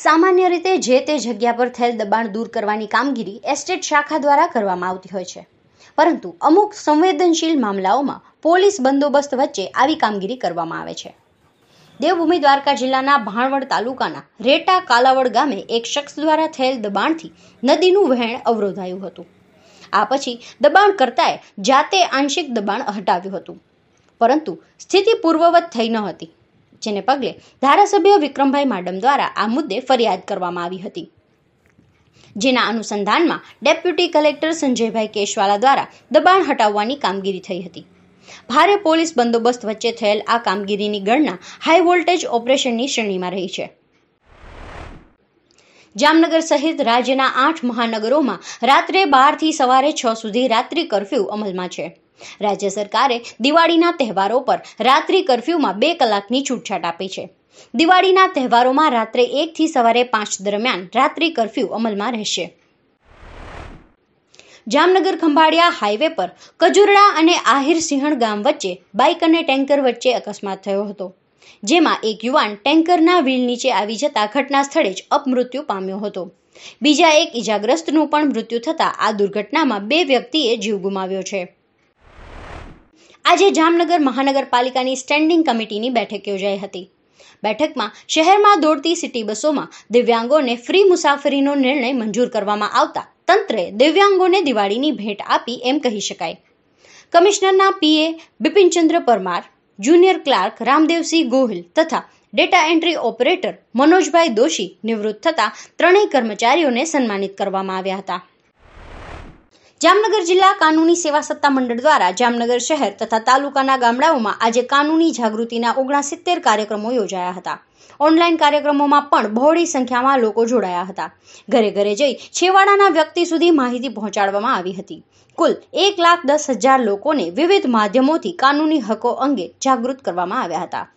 સામાન્ય રીતે જે તે જગ્યા પર થયેલ દબાણ દૂર કરવાની કામગીરી એસ્ટેટ શાખા દ્વારા કરવામાં આવતી હોય છે પરંતુ અમુક સંવેદનશીલ મામલાઓમાં પોલીસ બંદોબસ્ત વચ્ચે આવી કામગીરી કરવામાં આવે છે દેવભૂમિ દ્વારકા જિલ્લાના ભાણવડ તાલુકાના રેટા કાલાવડ ગામે એક શખ્સ દ્વારા થયેલ દબાણથી નદીનું વહેણ અવરોધાયું હતું આ પછી દબાણ કરતાએ જાતે આંશિક દબાણ હટાવ્યું હતું પરંતુ સ્થિતિ પૂર્વવત થઈ ન હતી જેને પગલે ધારાસભ્ય વિક્રમભાઈ માડમ દ્વારા આ મુદ્દે ફરિયાદ કરવામાં આવી હતી જેના અનુસંધાનમાં ડેપ્યુટી કલેક્ટર સંજયભાઈ કેશવાલા દ્વારા દબાણ હટાવવાની કામગીરી થઈ હતી ભારે પોલીસ બંદોબસ્ત વચ્ચે થયેલ આ કામગીરીની ગણના હાઈ વોલ્ટેજ ઓપરેશનની શ્રેણીમાં રહી છે જામનગર સહિત રાજ્યના આઠ મહાનગરોમાં રાત્રે બારથી સવારે છ સુધી રાત્રિ કર્ફ્યુ અમલમાં છે રાજ્ય સરકારે દિવાળીના તહેવારો પર રાત્રિ કરફ્યુમાં બે કલાકની છૂટછાટ આપી છે દિવાળીના તહેવારોમાં રાત્રે એકથી સવારે પાંચ દરમિયાન રાત્રિ કરફ્યુ અમલમાં રહેશે જામનગર ખંભાળિયા હાઈવે પર કજુરડા અને આહિર સિંહણ ગામ વચ્ચે બાઇક અને ટેન્કર વચ્ચે અકસ્માત થયો હતો જેમાં એક યુવાન ટેન્કરના વ્હીલ નીચે આવી જતા ઘટના સ્થળે જ અપમૃત્યુ પામ્યો હતો બીજા એક ઇજાગ્રસ્તનું પણ મૃત્યુ થતાં આ દુર્ઘટનામાં બે વ્યક્તિએ જીવ ગુમાવ્યો છે આજે જામનગર મહાનગરપાલિકાની સ્ટેન્ડિંગ કમિટીની બેઠક યોજાઈ હતી બેઠકમાં શહેરમાં દોડતી સિટી બસોમાં દિવ્યાંગોને ફ્રી મુસાફરીનો નિર્ણય મંજૂર કરવામાં આવતા તંત્રે દિવ્યાંગોને દિવાળીની ભેટ આપી એમ કહી શકાય કમિશનરના PA Bipinchandra Parmar junior clerk Ramdevsinh Gohil તથા data entry operator Manojbhai Doshi નિવૃત્ત થતા ત્રણેય કર્મચારીઓને સન્માનિત કરવામાં આવ્યા હતા જામનગર જિલ્લા કાનૂની સેવા સત્તા મંડળ દ્વારા જામનગર શહેર તથા તાલુકાના ગામડાઓમાં આજે કાનૂની જાગૃતિના ઓગણસિત્તેર કાર્યક્રમો યોજાયા હતા ઓનલાઈન કાર્યક્રમોમાં પણ બહોળી સંખ્યામાં લોકો જોડાયા હતા ઘરે ઘરે જઈ છેવાડાના વ્યક્તિ સુધી માહિતી પહોંચાડવામાં આવી હતી કુલ એક લાખ દસ હજાર લોકોને વિવિધ માધ્યમોથી કાનૂની હકો અંગે જાગૃત કરવામાં આવ્યા હતા